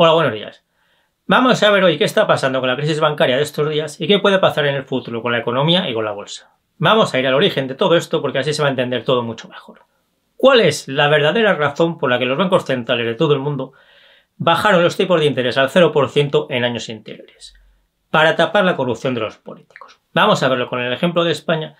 Hola, buenos días. Vamos a ver hoy qué está pasando con la crisis bancaria de estos días y qué puede pasar en el futuro con la economía y con la bolsa. Vamos a ir al origen de todo esto porque así se va a entender todo mucho mejor. ¿Cuál es la verdadera razón por la que los bancos centrales de todo el mundo bajaron los tipos de interés al 0% en años anteriores? Para tapar la corrupción de los políticos. Vamos a verlo con el ejemplo de España,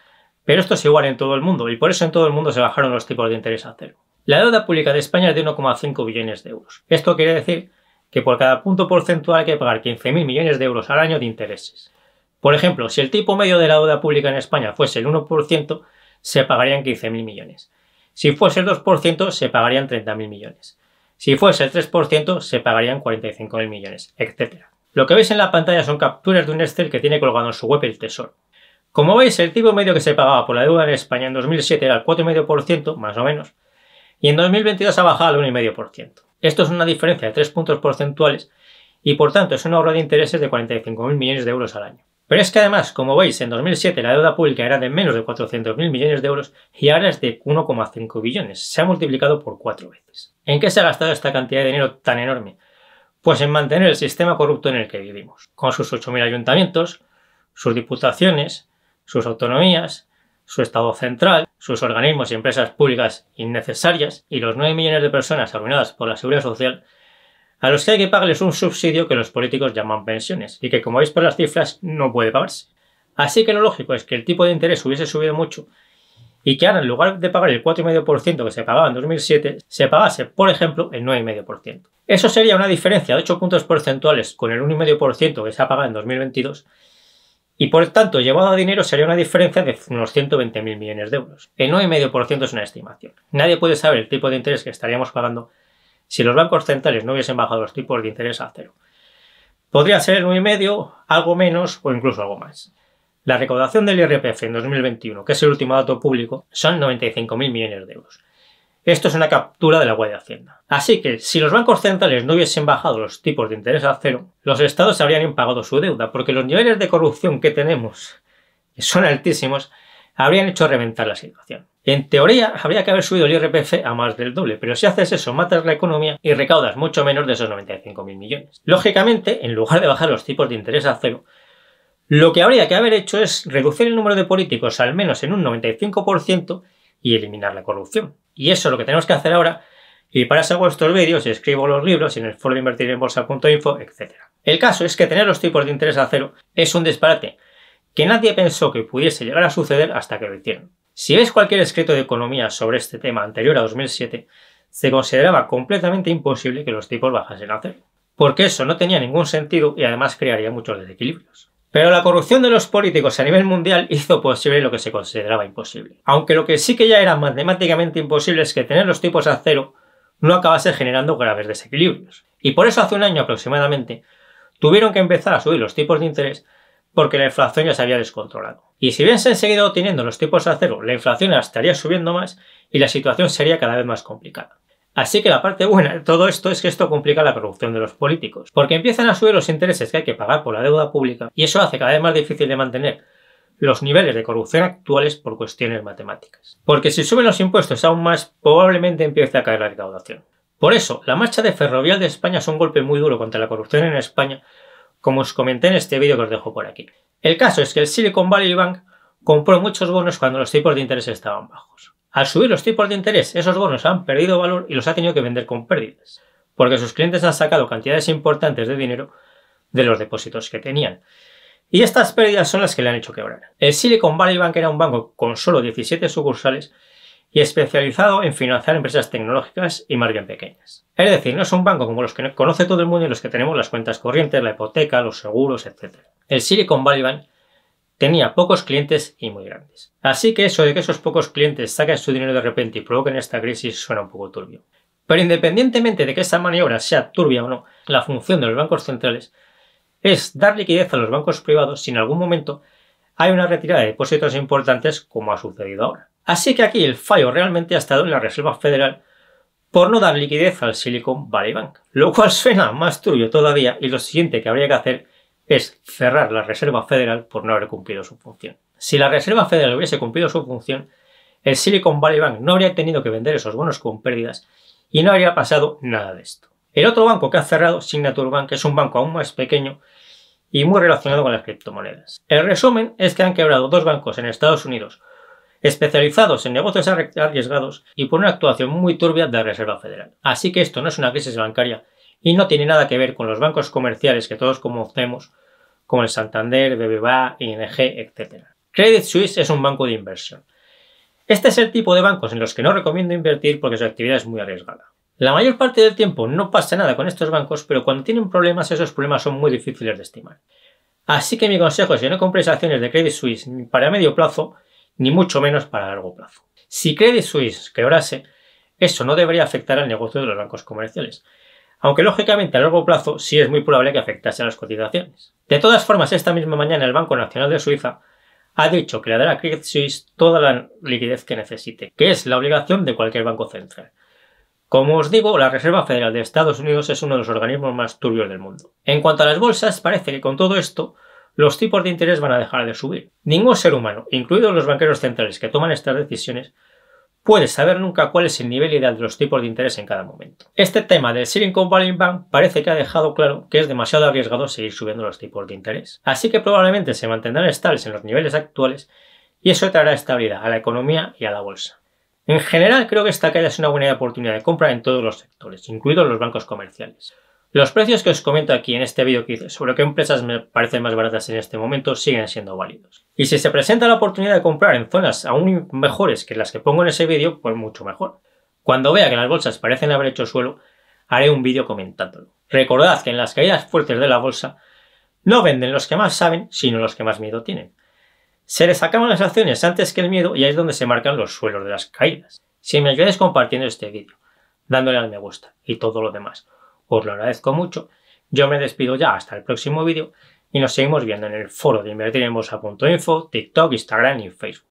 pero esto es igual en todo el mundo y por eso en todo el mundo se bajaron los tipos de interés a cero. La deuda pública de España es de 1,5 billones de euros. Esto quiere decir que por cada punto porcentual hay que pagar 15.000 millones de euros al año de intereses. Por ejemplo, si el tipo medio de la deuda pública en España fuese el 1%, se pagarían 15.000 millones. Si fuese el 2%, se pagarían 30.000 millones. Si fuese el 3%, se pagarían 45.000 millones, etc. Lo que veis en la pantalla son capturas de un Excel que tiene colgado en su web el Tesoro. Como veis, el tipo medio que se pagaba por la deuda en España en 2007 era el 4,5%, más o menos, y en 2022 ha bajado al 1,5%. Esto es una diferencia de 3 puntos porcentuales y por tanto es una ahorro de intereses de 45.000 millones de euros al año. Pero es que además, como veis, en 2007 la deuda pública era de menos de 400.000 millones de euros y ahora es de 1,5 billones. Se ha multiplicado por cuatro veces. ¿En qué se ha gastado esta cantidad de dinero tan enorme? Pues en mantener el sistema corrupto en el que vivimos, con sus 8.000 ayuntamientos, sus diputaciones, sus autonomías, su Estado central, sus organismos y empresas públicas innecesarias y los 9 millones de personas arruinadas por la seguridad social, a los que hay que pagarles un subsidio que los políticos llaman pensiones y que, como veis por las cifras, no puede pagarse. Así que lo lógico es que el tipo de interés hubiese subido mucho y que ahora, en lugar de pagar el 4,5% que se pagaba en 2007, se pagase, por ejemplo, el 9,5%. Eso sería una diferencia de 8 puntos porcentuales con el 1,5% que se ha pagado en 2022 y por tanto, llevado a dinero sería una diferencia de unos 120.000 millones de euros. El 9,5% es una estimación. Nadie puede saber el tipo de interés que estaríamos pagando si los bancos centrales no hubiesen bajado los tipos de interés a cero. Podría ser el 9,5, algo menos o incluso algo más. La recaudación del IRPF en 2021, que es el último dato público, son 95.000 millones de euros. Esto es una captura de la Guardia de Hacienda. Así que, si los bancos centrales no hubiesen bajado los tipos de interés a cero, los estados habrían impagado su deuda, porque los niveles de corrupción que tenemos, que son altísimos, habrían hecho reventar la situación. En teoría, habría que haber subido el IRPF a más del doble, pero si haces eso, matas la economía y recaudas mucho menos de esos 95.000 millones. Lógicamente, en lugar de bajar los tipos de interés a cero, lo que habría que haber hecho es reducir el número de políticos al menos en un 95% y eliminar la corrupción. Y eso es lo que tenemos que hacer ahora. Y para eso hago estos vídeos y escribo los libros en el foro de invertir en bolsa.info, etc. El caso es que tener los tipos de interés a cero es un disparate que nadie pensó que pudiese llegar a suceder hasta que lo hicieron. Si ves cualquier escrito de economía sobre este tema anterior a 2007, se consideraba completamente imposible que los tipos bajasen a cero, porque eso no tenía ningún sentido y además crearía muchos desequilibrios. Pero la corrupción de los políticos a nivel mundial hizo posible lo que se consideraba imposible. Aunque lo que sí que ya era matemáticamente imposible es que tener los tipos a cero no acabase generando graves desequilibrios. Y por eso hace un año aproximadamente tuvieron que empezar a subir los tipos de interés porque la inflación ya se había descontrolado. Y si bien se han seguido teniendo los tipos a cero, la inflación estaría subiendo más y la situación sería cada vez más complicada. Así que la parte buena de todo esto es que esto complica la corrupción de los políticos, porque empiezan a subir los intereses que hay que pagar por la deuda pública y eso hace cada vez más difícil de mantener los niveles de corrupción actuales por cuestiones matemáticas. Porque si suben los impuestos aún más, probablemente empiece a caer la recaudación. Por eso, la marcha de Ferrovial de España es un golpe muy duro contra la corrupción en España, como os comenté en este vídeo que os dejo por aquí. El caso es que el Silicon Valley Bank compró muchos bonos cuando los tipos de interés estaban bajos. Al subir los tipos de interés, esos bonos han perdido valor y los ha tenido que vender con pérdidas, porque sus clientes han sacado cantidades importantes de dinero de los depósitos que tenían. Y estas pérdidas son las que le han hecho quebrar. El Silicon Valley Bank era un banco con solo 17 sucursales y especializado en financiar empresas tecnológicas y más pequeñas. Es decir, no es un banco como los que conoce todo el mundo y los que tenemos las cuentas corrientes, la hipoteca, los seguros, etc. El Silicon Valley Bank tenía pocos clientes y muy grandes. Así que eso de que esos pocos clientes saquen su dinero de repente y provoquen esta crisis suena un poco turbio. Pero independientemente de que esa maniobra sea turbia o no, la función de los bancos centrales es dar liquidez a los bancos privados si en algún momento hay una retirada de depósitos importantes como ha sucedido ahora. Así que aquí el fallo realmente ha estado en la Reserva Federal por no dar liquidez al Silicon Valley Bank, lo cual suena más turbio todavía y lo siguiente que habría que hacer es cerrar la Reserva Federal por no haber cumplido su función. Si la Reserva Federal hubiese cumplido su función, el Silicon Valley Bank no habría tenido que vender esos bonos con pérdidas y no habría pasado nada de esto. El otro banco que ha cerrado, Signature Bank, es un banco aún más pequeño y muy relacionado con las criptomonedas. El resumen es que han quebrado dos bancos en Estados Unidos, especializados en negocios arriesgados y por una actuación muy turbia de la Reserva Federal. Así que esto no es una crisis bancaria, y no tiene nada que ver con los bancos comerciales que todos conocemos, como el Santander, BBVA, ING, etc. Credit Suisse es un banco de inversión. Este es el tipo de bancos en los que no recomiendo invertir porque su actividad es muy arriesgada. La mayor parte del tiempo no pasa nada con estos bancos, pero cuando tienen problemas esos problemas son muy difíciles de estimar. Así que mi consejo es que no compréis acciones de Credit Suisse ni para medio plazo, ni mucho menos para largo plazo. Si Credit Suisse quebrase, eso no debería afectar al negocio de los bancos comerciales, aunque lógicamente a largo plazo sí es muy probable que afectase a las cotizaciones. De todas formas, esta misma mañana el Banco Nacional de Suiza ha dicho que le dará a Credit Suisse toda la liquidez que necesite, que es la obligación de cualquier banco central. Como os digo, la Reserva Federal de Estados Unidos es uno de los organismos más turbios del mundo. En cuanto a las bolsas, parece que con todo esto, los tipos de interés van a dejar de subir. Ningún ser humano, incluidos los banqueros centrales que toman estas decisiones, puedes saber nunca cuál es el nivel ideal de los tipos de interés en cada momento. Este tema del Silicon Valley Bank parece que ha dejado claro que es demasiado arriesgado seguir subiendo los tipos de interés, así que probablemente se mantendrán estables en los niveles actuales y eso traerá estabilidad a la economía y a la bolsa. En general creo que esta caída es una buena oportunidad de compra en todos los sectores, incluidos los bancos comerciales. Los precios que os comento aquí en este vídeo que hice sobre qué empresas me parecen más baratas en este momento siguen siendo válidos. Y si se presenta la oportunidad de comprar en zonas aún mejores que las que pongo en ese vídeo, pues mucho mejor. Cuando vea que las bolsas parecen haber hecho suelo, haré un vídeo comentándolo. Recordad que en las caídas fuertes de la bolsa no venden los que más saben, sino los que más miedo tienen. Se les acaban las acciones antes que el miedo y ahí es donde se marcan los suelos de las caídas. Si me ayudáis compartiendo este vídeo, dándole al me gusta y todo lo demás os lo agradezco mucho. Yo me despido ya hasta el próximo vídeo y nos seguimos viendo en el foro de Invertiremosa.info, TikTok, Instagram y Facebook.